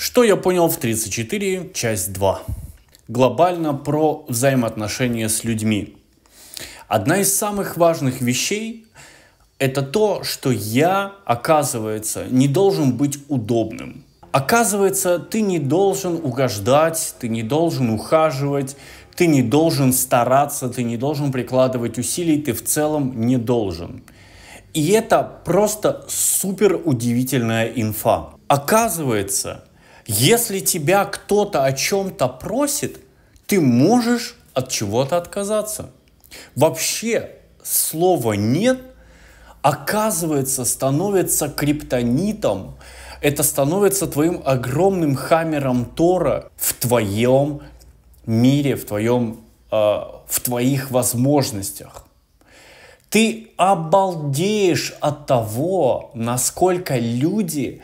Что я понял в 34, часть 2. Глобально про взаимоотношения с людьми. Одна из самых важных вещей – это то, что я, оказывается, не должен быть удобным. Оказывается, ты не должен угождать, ты не должен ухаживать, ты не должен стараться, ты не должен прикладывать усилий, ты в целом не должен. И это просто супер удивительная инфа. Оказывается, если тебя кто-то о чем-то просит, ты можешь от чего-то отказаться. Вообще слово «нет» оказывается, становится криптонитом. Это становится твоим огромным хаммером Тора в твоем мире, в, твоем, э, в твоих возможностях. Ты обалдеешь от того, насколько люди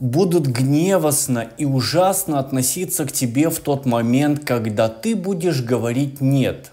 будут гневосно и ужасно относиться к тебе в тот момент, когда ты будешь говорить «нет»,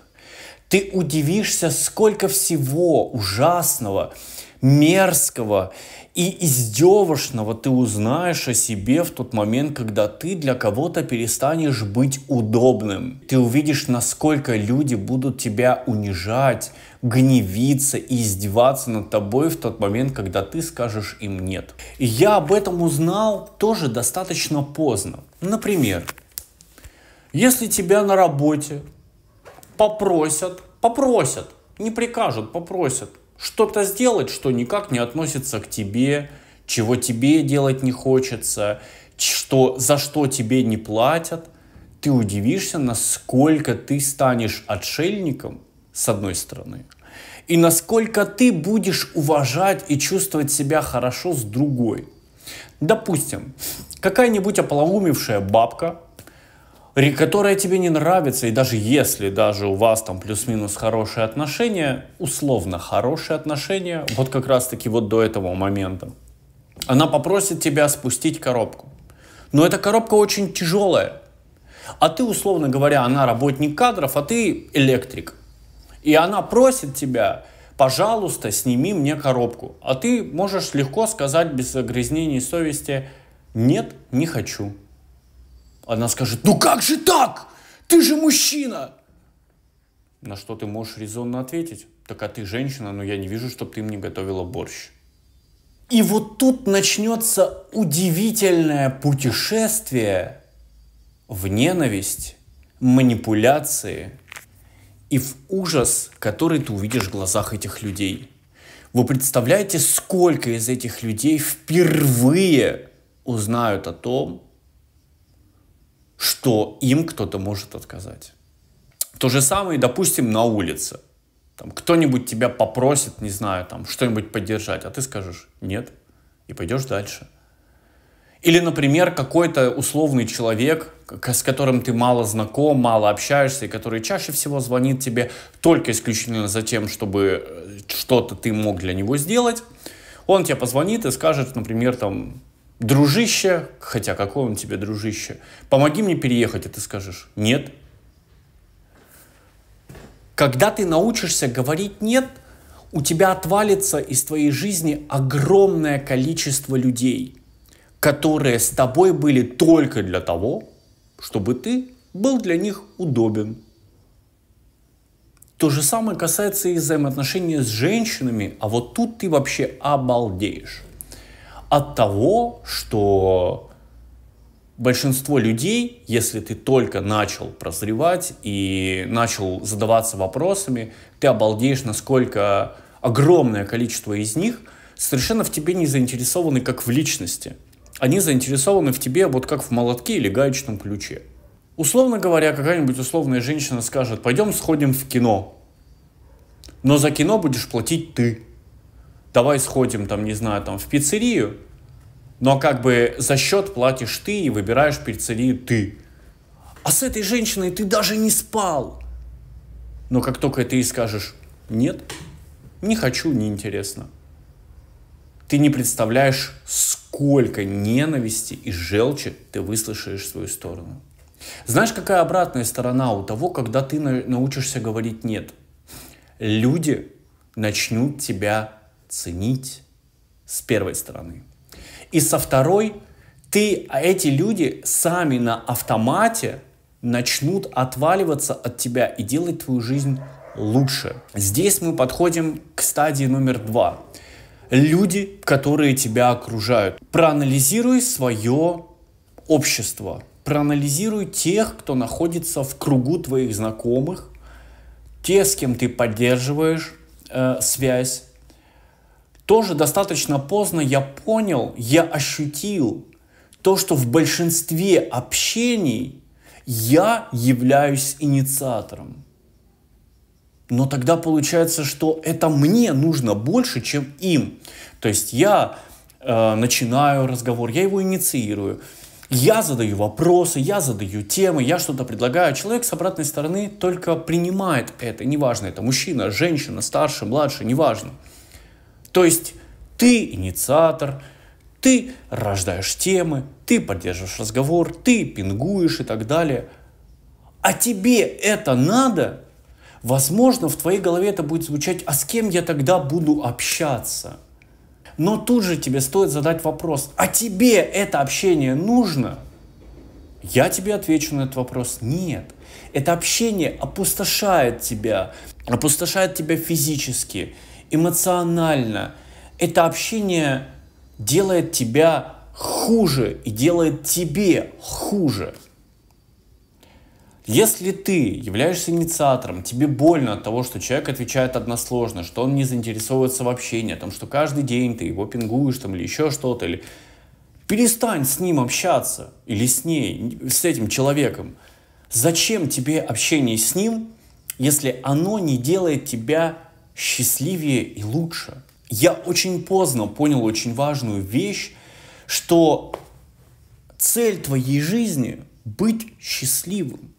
ты удивишься, сколько всего ужасного, мерзкого и издевочного ты узнаешь о себе в тот момент, когда ты для кого-то перестанешь быть удобным. Ты увидишь, насколько люди будут тебя унижать, гневиться и издеваться над тобой в тот момент, когда ты скажешь им «нет». И я об этом узнал тоже достаточно поздно. Например, если тебя на работе попросят, попросят, не прикажут, попросят. Что-то сделать, что никак не относится к тебе, чего тебе делать не хочется, что, за что тебе не платят. Ты удивишься, насколько ты станешь отшельником, с одной стороны, и насколько ты будешь уважать и чувствовать себя хорошо с другой. Допустим, какая-нибудь ополоумевшая бабка которая тебе не нравится, и даже если даже у вас там плюс-минус хорошие отношения, условно хорошие отношения, вот как раз-таки вот до этого момента, она попросит тебя спустить коробку. Но эта коробка очень тяжелая. А ты, условно говоря, она работник кадров, а ты электрик. И она просит тебя, пожалуйста, сними мне коробку. А ты можешь легко сказать без загрязнений совести, нет, не хочу. Она скажет, ну как же так? Ты же мужчина! На что ты можешь резонно ответить? Так а ты женщина, но я не вижу, чтобы ты мне готовила борщ. И вот тут начнется удивительное путешествие в ненависть, манипуляции и в ужас, который ты увидишь в глазах этих людей. Вы представляете, сколько из этих людей впервые узнают о том, что им кто-то может отказать. То же самое, допустим, на улице. Там кто-нибудь тебя попросит, не знаю, там что-нибудь поддержать, а ты скажешь нет и пойдешь дальше. Или, например, какой-то условный человек, с которым ты мало знаком, мало общаешься, и который чаще всего звонит тебе только исключительно за тем, чтобы э, что-то ты мог для него сделать, он тебе позвонит и скажет, например, там, Дружище, хотя какой он тебе дружище, помоги мне переехать, а ты скажешь, нет. Когда ты научишься говорить нет, у тебя отвалится из твоей жизни огромное количество людей, которые с тобой были только для того, чтобы ты был для них удобен. То же самое касается и взаимоотношений с женщинами, а вот тут ты вообще обалдеешь. От того, что большинство людей, если ты только начал прозревать и начал задаваться вопросами, ты обалдеешь, насколько огромное количество из них совершенно в тебе не заинтересованы как в личности. Они заинтересованы в тебе вот как в молотке или гаечном ключе. Условно говоря, какая-нибудь условная женщина скажет, пойдем сходим в кино, но за кино будешь платить ты давай сходим, там, не знаю, там, в пиццерию, но как бы за счет платишь ты и выбираешь пиццерию ты. А с этой женщиной ты даже не спал. Но как только ты ей скажешь «нет», «не хочу», «не интересно», ты не представляешь, сколько ненависти и желчи ты выслушаешь в свою сторону. Знаешь, какая обратная сторона у того, когда ты научишься говорить «нет»? Люди начнут тебя ценить с первой стороны. И со второй, ты, а эти люди сами на автомате начнут отваливаться от тебя и делать твою жизнь лучше. Здесь мы подходим к стадии номер два. Люди, которые тебя окружают. Проанализируй свое общество. Проанализируй тех, кто находится в кругу твоих знакомых, те, с кем ты поддерживаешь э, связь, тоже достаточно поздно я понял, я ощутил то, что в большинстве общений я являюсь инициатором. Но тогда получается, что это мне нужно больше, чем им. То есть я э, начинаю разговор, я его инициирую, я задаю вопросы, я задаю темы, я что-то предлагаю. Человек с обратной стороны только принимает это, неважно, это мужчина, женщина, старше, младше, неважно. важно. То есть ты инициатор, ты рождаешь темы, ты поддерживаешь разговор, ты пингуешь и так далее. А тебе это надо? Возможно, в твоей голове это будет звучать, а с кем я тогда буду общаться? Но тут же тебе стоит задать вопрос, а тебе это общение нужно? Я тебе отвечу на этот вопрос, нет. Это общение опустошает тебя, опустошает тебя физически, эмоционально. Это общение делает тебя хуже и делает тебе хуже. Если ты являешься инициатором, тебе больно от того, что человек отвечает односложно, что он не заинтересовывается в общении, о том, что каждый день ты его пингуешь там, или еще что-то, или перестань с ним общаться или с ней, с этим человеком. Зачем тебе общение с ним, если оно не делает тебя счастливее и лучше. Я очень поздно понял очень важную вещь, что цель твоей жизни – быть счастливым.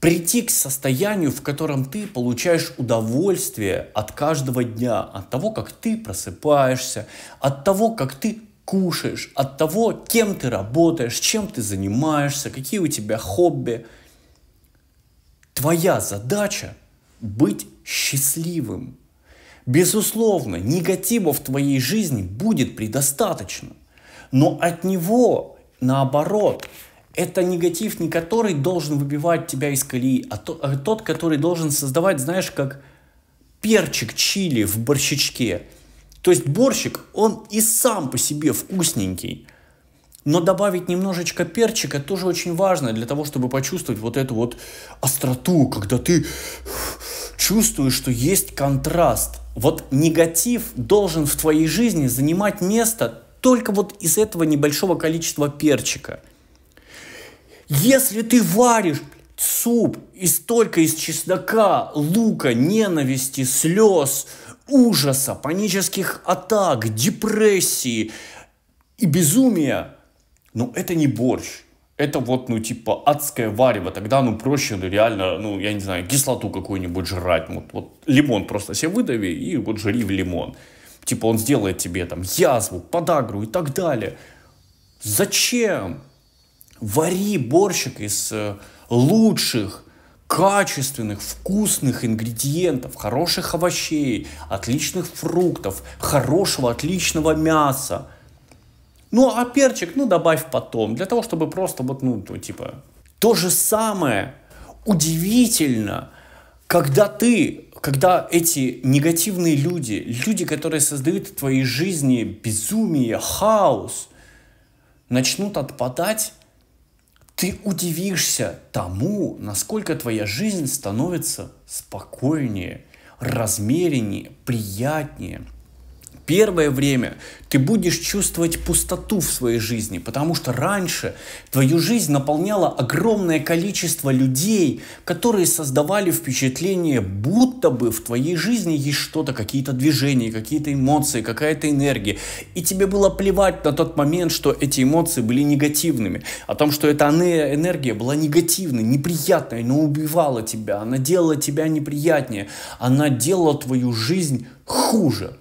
Прийти к состоянию, в котором ты получаешь удовольствие от каждого дня, от того, как ты просыпаешься, от того, как ты кушаешь, от того, кем ты работаешь, чем ты занимаешься, какие у тебя хобби. Твоя задача – быть счастливым – Безусловно, негатива в твоей жизни будет предостаточно, но от него, наоборот, это негатив не который должен выбивать тебя из колеи, а, то, а тот, который должен создавать, знаешь, как перчик чили в борщичке. То есть борщик, он и сам по себе вкусненький, но добавить немножечко перчика тоже очень важно для того, чтобы почувствовать вот эту вот остроту, когда ты чувствуешь, что есть контраст. Вот негатив должен в твоей жизни занимать место только вот из этого небольшого количества перчика. Если ты варишь суп из только из чеснока, лука, ненависти, слез, ужаса, панических атак, депрессии и безумия, ну это не борщ это вот, ну, типа, адское варево. Тогда, ну, проще, ну, реально, ну, я не знаю, кислоту какую-нибудь жрать. Вот, вот лимон просто себе выдави и вот жри в лимон. Типа, он сделает тебе там язву, подагру и так далее. Зачем? Вари борщик из э, лучших, качественных, вкусных ингредиентов, хороших овощей, отличных фруктов, хорошего, отличного мяса – ну, а перчик, ну, добавь потом, для того, чтобы просто вот, ну, ну типа... То же самое удивительно, когда ты, когда эти негативные люди, люди, которые создают в твоей жизни безумие, хаос, начнут отпадать, ты удивишься тому, насколько твоя жизнь становится спокойнее, размереннее, приятнее – первое время ты будешь чувствовать пустоту в своей жизни, потому что раньше твою жизнь наполняло огромное количество людей, которые создавали впечатление, будто бы в твоей жизни есть что-то, какие-то движения, какие-то эмоции, какая-то энергия. И тебе было плевать на тот момент, что эти эмоции были негативными, о том, что эта энергия была негативной, неприятной, она убивала тебя, она делала тебя неприятнее, она делала твою жизнь хуже.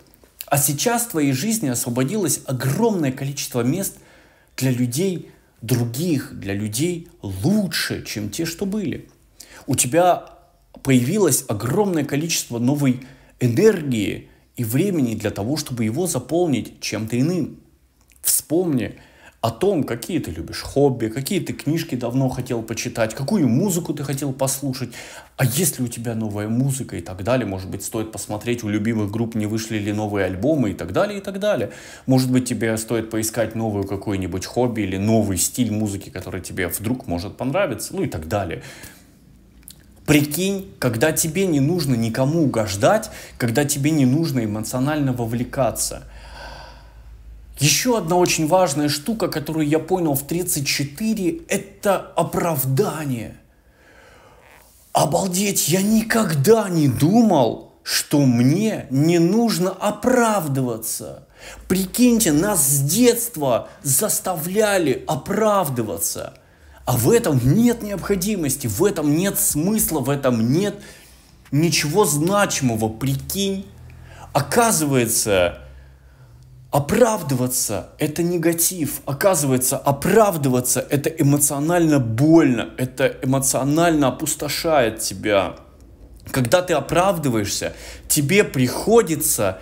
А сейчас в твоей жизни освободилось огромное количество мест для людей других, для людей лучше, чем те, что были. У тебя появилось огромное количество новой энергии и времени для того, чтобы его заполнить чем-то иным. Вспомни, о том, какие ты любишь хобби, какие ты книжки давно хотел почитать, какую музыку ты хотел послушать, а есть ли у тебя новая музыка и так далее. Может быть, стоит посмотреть, у любимых групп не вышли ли новые альбомы и так далее, и так далее. Может быть, тебе стоит поискать новую какое нибудь хобби или новый стиль музыки, который тебе вдруг может понравиться, ну и так далее. Прикинь, когда тебе не нужно никому угождать, когда тебе не нужно эмоционально вовлекаться – еще одна очень важная штука, которую я понял в 34, это оправдание. Обалдеть, я никогда не думал, что мне не нужно оправдываться. Прикиньте, нас с детства заставляли оправдываться. А в этом нет необходимости, в этом нет смысла, в этом нет ничего значимого, прикинь. Оказывается, Оправдываться – это негатив. Оказывается, оправдываться – это эмоционально больно, это эмоционально опустошает тебя. Когда ты оправдываешься, тебе приходится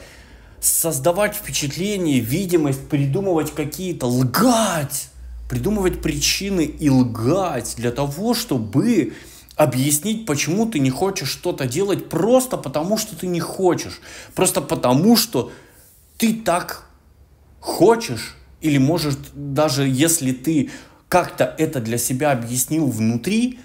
создавать впечатление, видимость, придумывать какие-то, лгать, придумывать причины и лгать для того, чтобы объяснить, почему ты не хочешь что-то делать просто потому, что ты не хочешь, просто потому, что ты так хочешь или, может, даже если ты как-то это для себя объяснил внутри,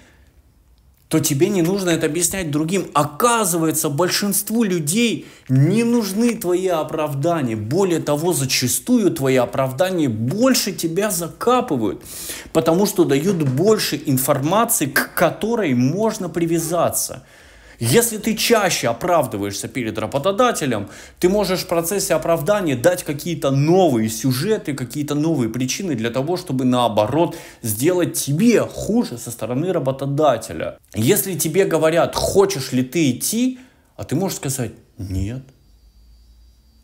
то тебе не нужно это объяснять другим. Оказывается, большинству людей не нужны твои оправдания. Более того, зачастую твои оправдания больше тебя закапывают, потому что дают больше информации, к которой можно привязаться – если ты чаще оправдываешься перед работодателем, ты можешь в процессе оправдания дать какие-то новые сюжеты, какие-то новые причины для того, чтобы наоборот сделать тебе хуже со стороны работодателя. Если тебе говорят, хочешь ли ты идти, а ты можешь сказать «нет».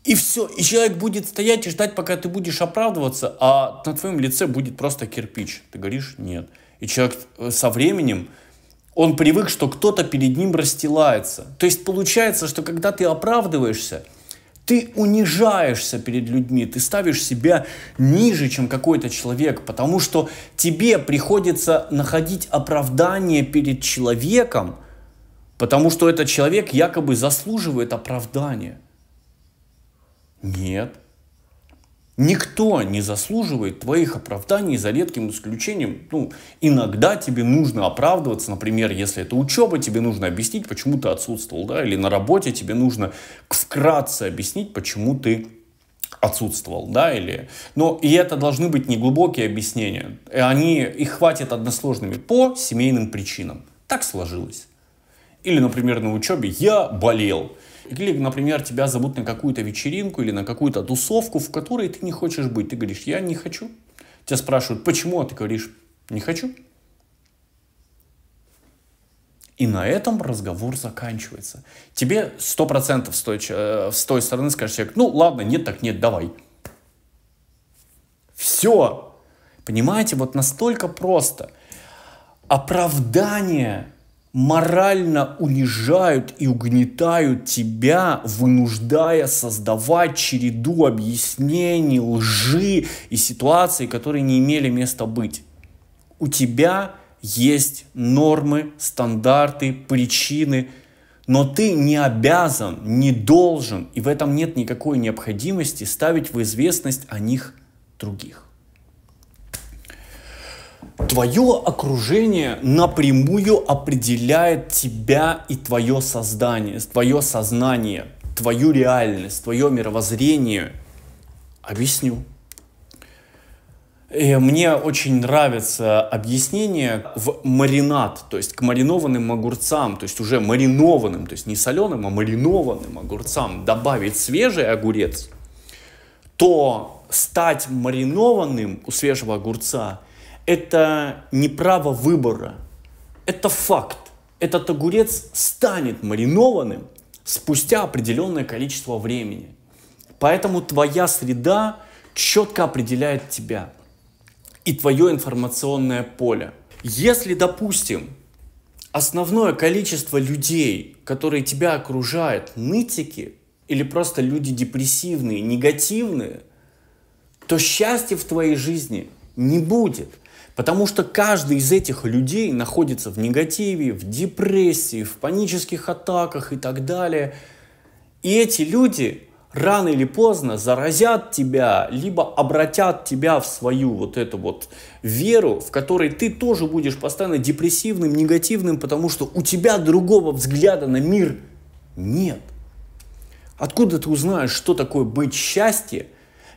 И все, и человек будет стоять и ждать, пока ты будешь оправдываться, а на твоем лице будет просто кирпич. Ты говоришь «нет». И человек э, со временем он привык, что кто-то перед ним расстилается. То есть получается, что когда ты оправдываешься, ты унижаешься перед людьми, ты ставишь себя ниже, чем какой-то человек, потому что тебе приходится находить оправдание перед человеком, потому что этот человек якобы заслуживает оправдания. Нет. Никто не заслуживает твоих оправданий за редким исключением. Ну, иногда тебе нужно оправдываться, например, если это учеба, тебе нужно объяснить, почему ты отсутствовал, да, или на работе тебе нужно вкратце объяснить, почему ты отсутствовал, да, или... Но и это должны быть неглубокие объяснения. И они, их хватит односложными по семейным причинам. Так сложилось. Или, например, на учебе я болел. Или, например, тебя зовут на какую-то вечеринку или на какую-то тусовку, в которой ты не хочешь быть. Ты говоришь, я не хочу. Тебя спрашивают, почему, а ты говоришь, не хочу. И на этом разговор заканчивается. Тебе 100% с той, э, с той стороны скажет человек, ну ладно, нет, так нет, давай. Все. Понимаете, вот настолько просто. Оправдание морально унижают и угнетают тебя, вынуждая создавать череду объяснений, лжи и ситуаций, которые не имели места быть. У тебя есть нормы, стандарты, причины, но ты не обязан, не должен, и в этом нет никакой необходимости ставить в известность о них других. Твое окружение напрямую определяет тебя и твое создание, твое сознание, твою реальность, твое мировоззрение. Объясню. И э, мне очень нравится объяснение в маринад, то есть к маринованным огурцам, то есть уже маринованным, то есть не соленым, а маринованным огурцам добавить свежий огурец, то стать маринованным у свежего огурца – это не право выбора, это факт. Этот огурец станет маринованным спустя определенное количество времени. Поэтому твоя среда четко определяет тебя и твое информационное поле. Если, допустим, основное количество людей, которые тебя окружают, нытики или просто люди депрессивные, негативные, то счастья в твоей жизни не будет – Потому что каждый из этих людей находится в негативе, в депрессии, в панических атаках и так далее. И эти люди рано или поздно заразят тебя, либо обратят тебя в свою вот эту вот веру, в которой ты тоже будешь постоянно депрессивным, негативным, потому что у тебя другого взгляда на мир нет. Откуда ты узнаешь, что такое быть счастье,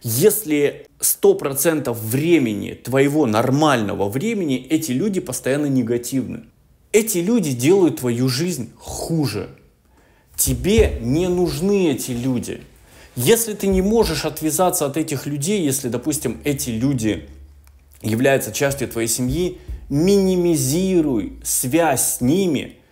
если 100% времени, твоего нормального времени, эти люди постоянно негативны. Эти люди делают твою жизнь хуже. Тебе не нужны эти люди. Если ты не можешь отвязаться от этих людей, если, допустим, эти люди являются частью твоей семьи, минимизируй связь с ними –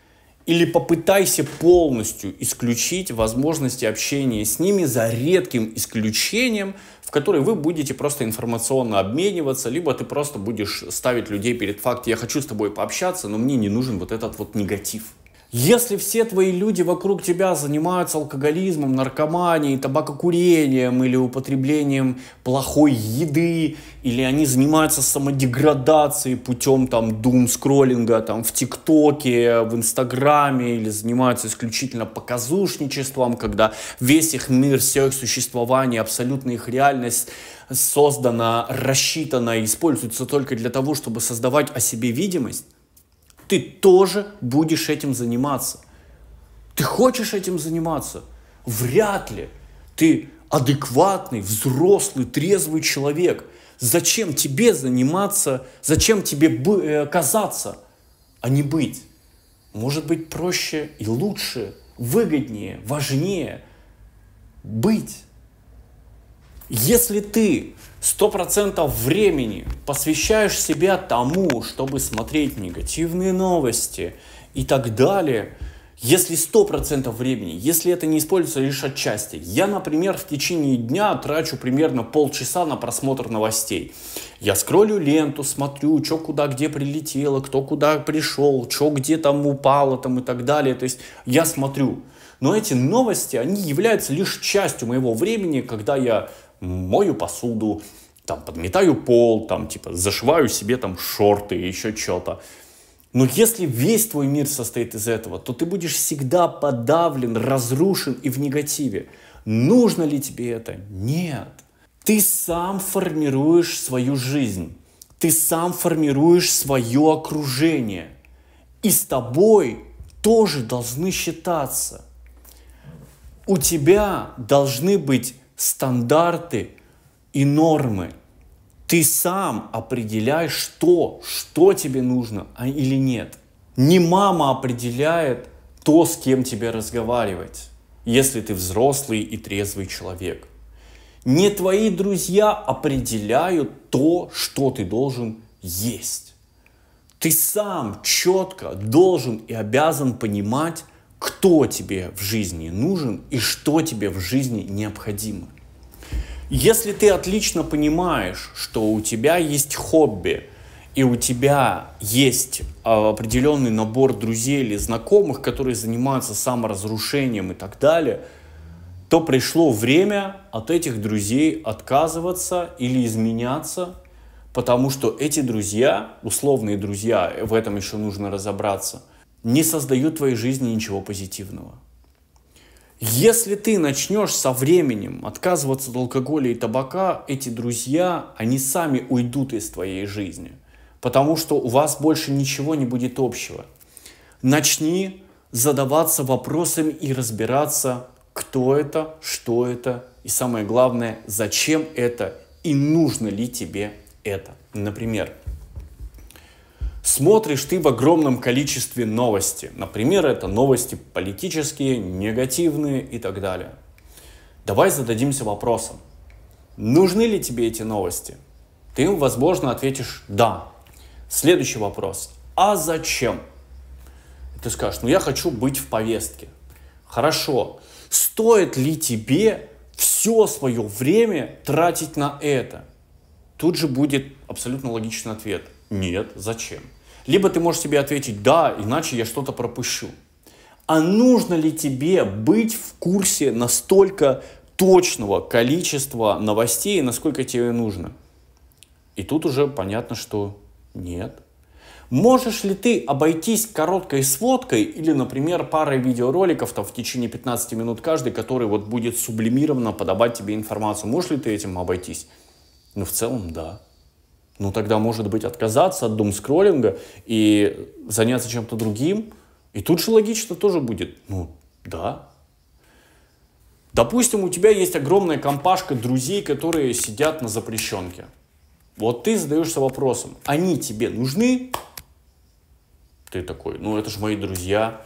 или попытайся полностью исключить возможности общения с ними за редким исключением, в которой вы будете просто информационно обмениваться, либо ты просто будешь ставить людей перед фактом, я хочу с тобой пообщаться, но мне не нужен вот этот вот негатив. Если все твои люди вокруг тебя занимаются алкоголизмом, наркоманией, табакокурением или употреблением плохой еды, или они занимаются самодеградацией путем там дум-скроллинга там, в ТикТоке, в Инстаграме, или занимаются исключительно показушничеством, когда весь их мир, все их существование, абсолютная их реальность создана, рассчитана и используется только для того, чтобы создавать о себе видимость, ты тоже будешь этим заниматься. Ты хочешь этим заниматься? Вряд ли. Ты адекватный, взрослый, трезвый человек. Зачем тебе заниматься, зачем тебе э, казаться, а не быть? Может быть проще и лучше, выгоднее, важнее быть. Если ты 100% времени посвящаешь себя тому, чтобы смотреть негативные новости и так далее, если 100% времени, если это не используется лишь отчасти. Я, например, в течение дня трачу примерно полчаса на просмотр новостей. Я скроллю ленту, смотрю, что куда где прилетело, кто куда пришел, что где там упало там и так далее. То есть я смотрю. Но эти новости, они являются лишь частью моего времени, когда я мою посуду, там, подметаю пол, там, типа, зашиваю себе там шорты, еще что-то. Но если весь твой мир состоит из этого, то ты будешь всегда подавлен, разрушен и в негативе. Нужно ли тебе это? Нет. Ты сам формируешь свою жизнь. Ты сам формируешь свое окружение. И с тобой тоже должны считаться. У тебя должны быть стандарты и нормы. Ты сам определяешь, что, что тебе нужно а или нет. Не мама определяет то, с кем тебе разговаривать, если ты взрослый и трезвый человек. Не твои друзья определяют то, что ты должен есть. Ты сам четко должен и обязан понимать, кто тебе в жизни нужен и что тебе в жизни необходимо. Если ты отлично понимаешь, что у тебя есть хобби, и у тебя есть а, определенный набор друзей или знакомых, которые занимаются саморазрушением и так далее, то пришло время от этих друзей отказываться или изменяться, потому что эти друзья, условные друзья, в этом еще нужно разобраться – не создают в твоей жизни ничего позитивного. Если ты начнешь со временем отказываться от алкоголя и табака, эти друзья, они сами уйдут из твоей жизни, потому что у вас больше ничего не будет общего. Начни задаваться вопросами и разбираться, кто это, что это, и самое главное, зачем это и нужно ли тебе это. Например, смотришь ты в огромном количестве новости. Например, это новости политические, негативные и так далее. Давай зададимся вопросом, нужны ли тебе эти новости? Ты, возможно, ответишь «да». Следующий вопрос. А зачем? Ты скажешь, ну я хочу быть в повестке. Хорошо. Стоит ли тебе все свое время тратить на это? Тут же будет абсолютно логичный ответ. Нет, зачем? Либо ты можешь себе ответить «да, иначе я что-то пропущу». А нужно ли тебе быть в курсе настолько точного количества новостей, насколько тебе нужно? И тут уже понятно, что нет. Можешь ли ты обойтись короткой сводкой или, например, парой видеороликов там, в течение 15 минут каждый, который вот будет сублимированно подавать тебе информацию? Можешь ли ты этим обойтись? Ну, в целом, да. Ну тогда, может быть, отказаться от дум-скроллинга и заняться чем-то другим. И тут же логично тоже будет. Ну, да. Допустим, у тебя есть огромная компашка друзей, которые сидят на запрещенке. Вот ты задаешься вопросом, они тебе нужны? Ты такой, ну это же мои друзья.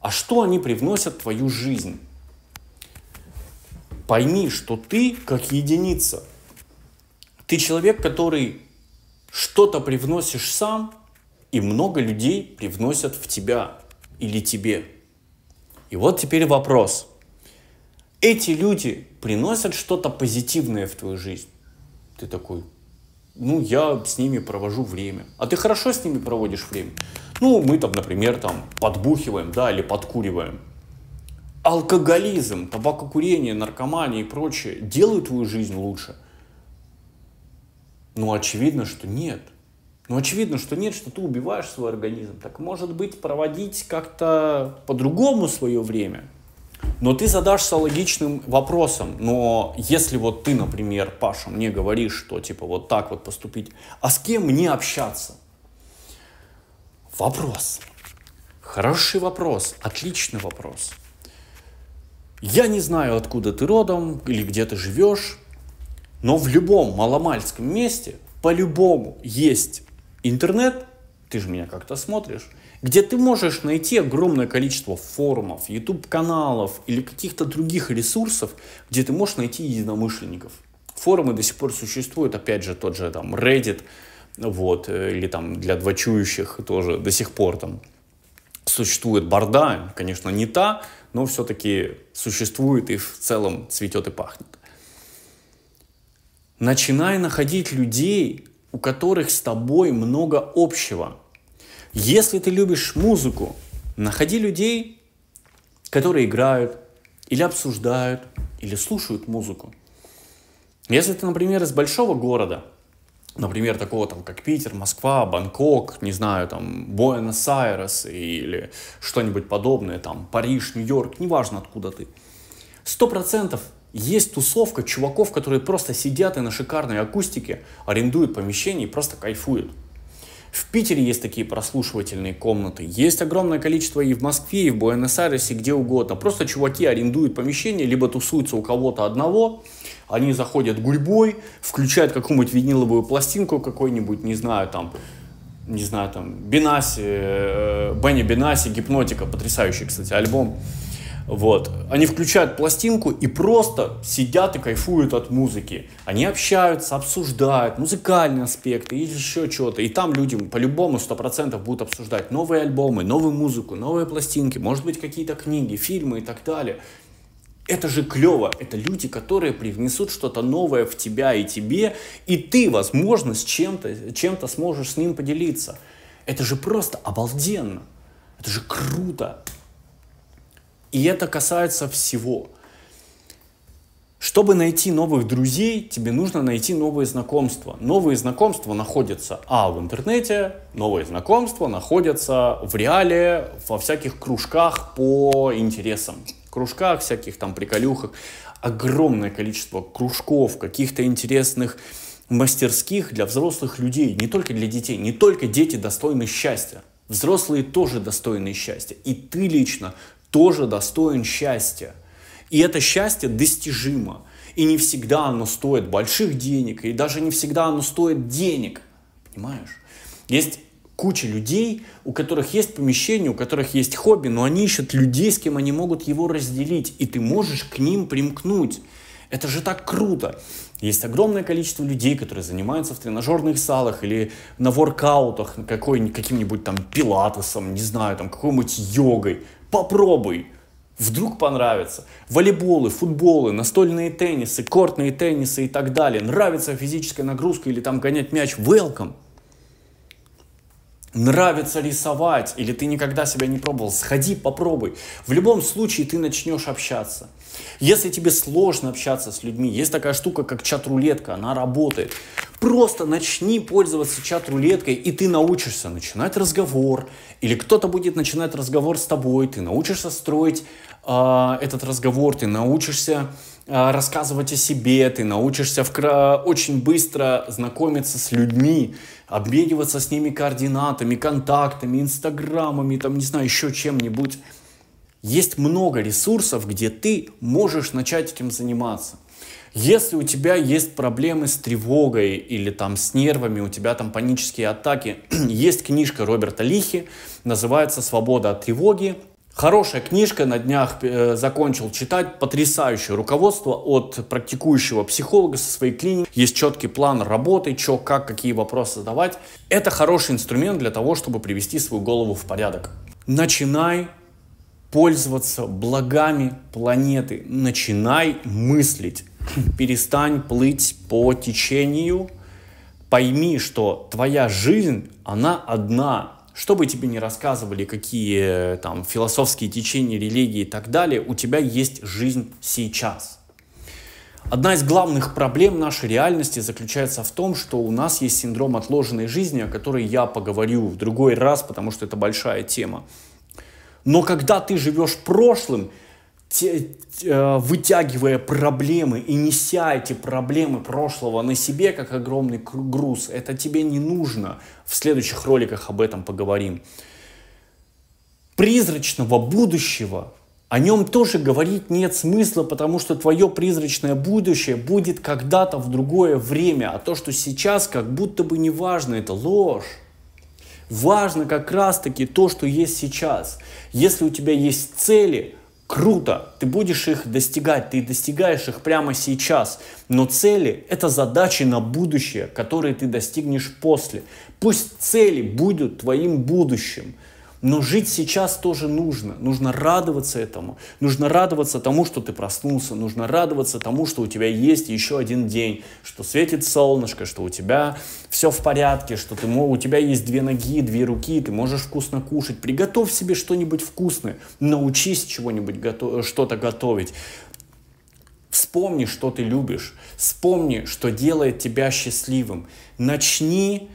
А что они привносят в твою жизнь? Пойми, что ты как единица. Ты человек, который что-то привносишь сам, и много людей привносят в тебя или тебе. И вот теперь вопрос. Эти люди приносят что-то позитивное в твою жизнь. Ты такой, ну, я с ними провожу время. А ты хорошо с ними проводишь время? Ну, мы там, например, там подбухиваем, да, или подкуриваем. Алкоголизм, табакокурение, наркомания и прочее делают твою жизнь лучше – ну, очевидно, что нет. Ну, очевидно, что нет, что ты убиваешь свой организм. Так может быть, проводить как-то по-другому свое время. Но ты задашься логичным вопросом. Но если вот ты, например, Паша, мне говоришь, что типа вот так вот поступить, а с кем мне общаться? Вопрос. Хороший вопрос, отличный вопрос. Я не знаю, откуда ты родом или где ты живешь, но в любом маломальском месте, по-любому, есть интернет, ты же меня как-то смотришь, где ты можешь найти огромное количество форумов, YouTube-каналов или каких-то других ресурсов, где ты можешь найти единомышленников. Форумы до сих пор существуют, опять же, тот же там Reddit, вот, э, или там для двочующих тоже до сих пор там существует борда, конечно, не та, но все-таки существует и в целом цветет и пахнет. Начинай находить людей, у которых с тобой много общего. Если ты любишь музыку, находи людей, которые играют или обсуждают, или слушают музыку. Если ты, например, из большого города, например, такого там, как Питер, Москва, Бангкок, не знаю, там, Буэнос-Айрес или что-нибудь подобное, там, Париж, Нью-Йорк, неважно откуда ты, сто процентов есть тусовка чуваков, которые просто сидят и на шикарной акустике арендуют помещение и просто кайфуют. В Питере есть такие прослушивательные комнаты. Есть огромное количество и в Москве, и в Буэнос-Айресе, где угодно. Просто чуваки арендуют помещение, либо тусуются у кого-то одного, они заходят гурьбой, включают какую-нибудь виниловую пластинку какой-нибудь, не знаю, там, не знаю, там, Бинаси, э, Бенни Бинаси, Гипнотика, потрясающий, кстати, альбом. Вот. Они включают пластинку и просто сидят и кайфуют от музыки. Они общаются, обсуждают музыкальные аспекты и еще что-то. И там люди по-любому 100% будут обсуждать новые альбомы, новую музыку, новые пластинки, может быть, какие-то книги, фильмы и так далее. Это же клево, это люди, которые привнесут что-то новое в тебя и тебе, и ты, возможно, с чем-то чем сможешь с ним поделиться. Это же просто обалденно, это же круто. И это касается всего. Чтобы найти новых друзей, тебе нужно найти новые знакомства. Новые знакомства находятся, а, в интернете, новые знакомства находятся в реале, во всяких кружках по интересам. Кружках, всяких там приколюхах. Огромное количество кружков, каких-то интересных мастерских для взрослых людей, не только для детей, не только дети достойны счастья. Взрослые тоже достойны счастья. И ты лично тоже достоин счастья. И это счастье достижимо. И не всегда оно стоит больших денег, и даже не всегда оно стоит денег. Понимаешь? Есть куча людей, у которых есть помещение, у которых есть хобби, но они ищут людей, с кем они могут его разделить, и ты можешь к ним примкнуть. Это же так круто. Есть огромное количество людей, которые занимаются в тренажерных салах или на воркаутах, какой каким-нибудь там пилатесом, не знаю, там какой-нибудь йогой попробуй. Вдруг понравится. Волейболы, футболы, настольные теннисы, кортные теннисы и так далее. Нравится физическая нагрузка или там гонять мяч. Welcome. Нравится рисовать или ты никогда себя не пробовал, сходи, попробуй. В любом случае ты начнешь общаться. Если тебе сложно общаться с людьми, есть такая штука, как чат-рулетка, она работает. Просто начни пользоваться чат-рулеткой, и ты научишься начинать разговор. Или кто-то будет начинать разговор с тобой, ты научишься строить э, этот разговор, ты научишься э, рассказывать о себе, ты научишься вкра- очень быстро знакомиться с людьми, обмениваться с ними координатами, контактами, инстаграмами, там, не знаю, еще чем-нибудь. Есть много ресурсов, где ты можешь начать этим заниматься. Если у тебя есть проблемы с тревогой или там с нервами, у тебя там панические атаки, есть книжка Роберта Лихи, называется «Свобода от тревоги». Хорошая книжка, на днях э, закончил читать, потрясающее руководство от практикующего психолога со своей клиники. Есть четкий план работы, что, как, какие вопросы задавать. Это хороший инструмент для того, чтобы привести свою голову в порядок. Начинай пользоваться благами планеты, начинай мыслить перестань плыть по течению, пойми, что твоя жизнь, она одна. Что бы тебе не рассказывали, какие там философские течения, религии и так далее, у тебя есть жизнь сейчас. Одна из главных проблем нашей реальности заключается в том, что у нас есть синдром отложенной жизни, о которой я поговорю в другой раз, потому что это большая тема. Но когда ты живешь прошлым, те, те, э, вытягивая проблемы и неся эти проблемы прошлого на себе как огромный груз. Это тебе не нужно. В следующих роликах об этом поговорим. Призрачного будущего о нем тоже говорить нет смысла, потому что твое призрачное будущее будет когда-то в другое время, а то, что сейчас как будто бы не важно, это ложь. Важно как раз-таки то, что есть сейчас. Если у тебя есть цели, Круто, ты будешь их достигать, ты достигаешь их прямо сейчас, но цели – это задачи на будущее, которые ты достигнешь после. Пусть цели будут твоим будущим – но жить сейчас тоже нужно. Нужно радоваться этому. Нужно радоваться тому, что ты проснулся. Нужно радоваться тому, что у тебя есть еще один день. Что светит солнышко, что у тебя все в порядке, что ты, у тебя есть две ноги, две руки, ты можешь вкусно кушать. Приготовь себе что-нибудь вкусное. Научись чего-нибудь готов, что-то готовить. Вспомни, что ты любишь. Вспомни, что делает тебя счастливым. Начни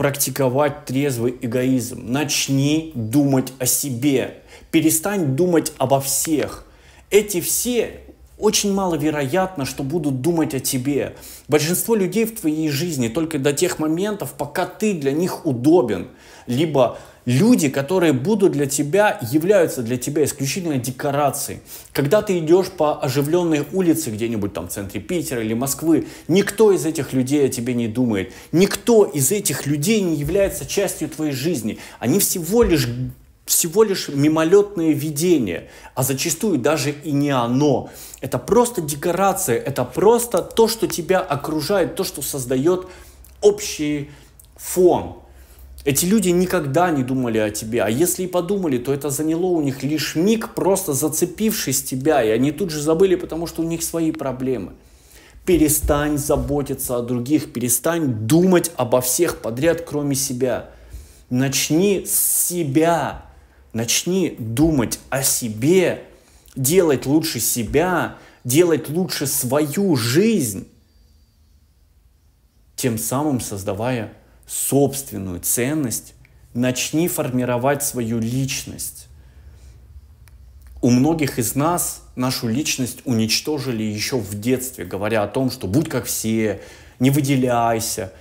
практиковать трезвый эгоизм. Начни думать о себе. Перестань думать обо всех. Эти все очень маловероятно, что будут думать о тебе. Большинство людей в твоей жизни только до тех моментов, пока ты для них удобен. Либо люди, которые будут для тебя, являются для тебя исключительно декорацией. Когда ты идешь по оживленной улице где-нибудь там в центре Питера или Москвы, никто из этих людей о тебе не думает. Никто из этих людей не является частью твоей жизни. Они всего лишь всего лишь мимолетное видение, а зачастую даже и не оно. Это просто декорация, это просто то, что тебя окружает, то, что создает общий фон. Эти люди никогда не думали о тебе, а если и подумали, то это заняло у них лишь миг, просто зацепившись тебя, и они тут же забыли, потому что у них свои проблемы. Перестань заботиться о других, перестань думать обо всех подряд, кроме себя. Начни с себя. Начни думать о себе, делать лучше себя, делать лучше свою жизнь, тем самым создавая собственную ценность, начни формировать свою личность. У многих из нас нашу личность уничтожили еще в детстве, говоря о том, что будь как все, не выделяйся,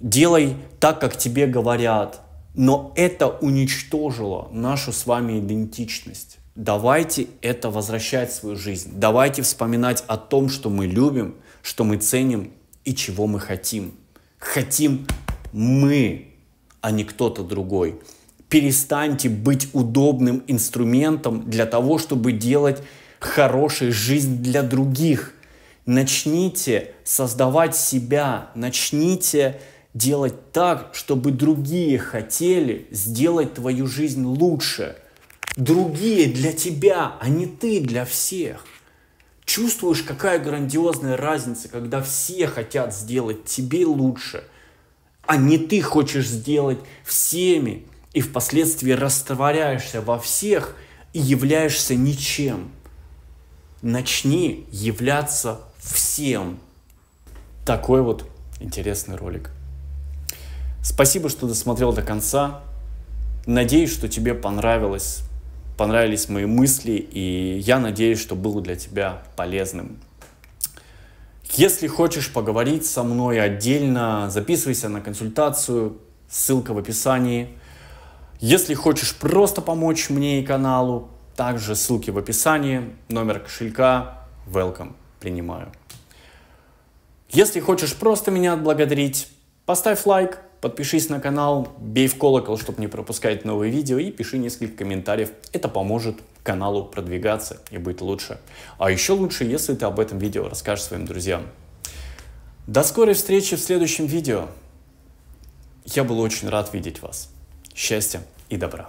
делай так, как тебе говорят – но это уничтожило нашу с вами идентичность. Давайте это возвращать в свою жизнь. Давайте вспоминать о том, что мы любим, что мы ценим и чего мы хотим. Хотим мы, а не кто-то другой. Перестаньте быть удобным инструментом для того, чтобы делать хорошую жизнь для других. Начните создавать себя, начните делать так, чтобы другие хотели сделать твою жизнь лучше. Другие для тебя, а не ты для всех. Чувствуешь, какая грандиозная разница, когда все хотят сделать тебе лучше, а не ты хочешь сделать всеми, и впоследствии растворяешься во всех и являешься ничем. Начни являться всем. Такой вот интересный ролик. Спасибо, что досмотрел до конца. Надеюсь, что тебе понравилось, понравились мои мысли, и я надеюсь, что было для тебя полезным. Если хочешь поговорить со мной отдельно, записывайся на консультацию, ссылка в описании. Если хочешь просто помочь мне и каналу, также ссылки в описании, номер кошелька, welcome, принимаю. Если хочешь просто меня отблагодарить, поставь лайк, Подпишись на канал, бей в колокол, чтобы не пропускать новые видео и пиши несколько комментариев. Это поможет каналу продвигаться и быть лучше. А еще лучше, если ты об этом видео расскажешь своим друзьям. До скорой встречи в следующем видео. Я был очень рад видеть вас. Счастья и добра.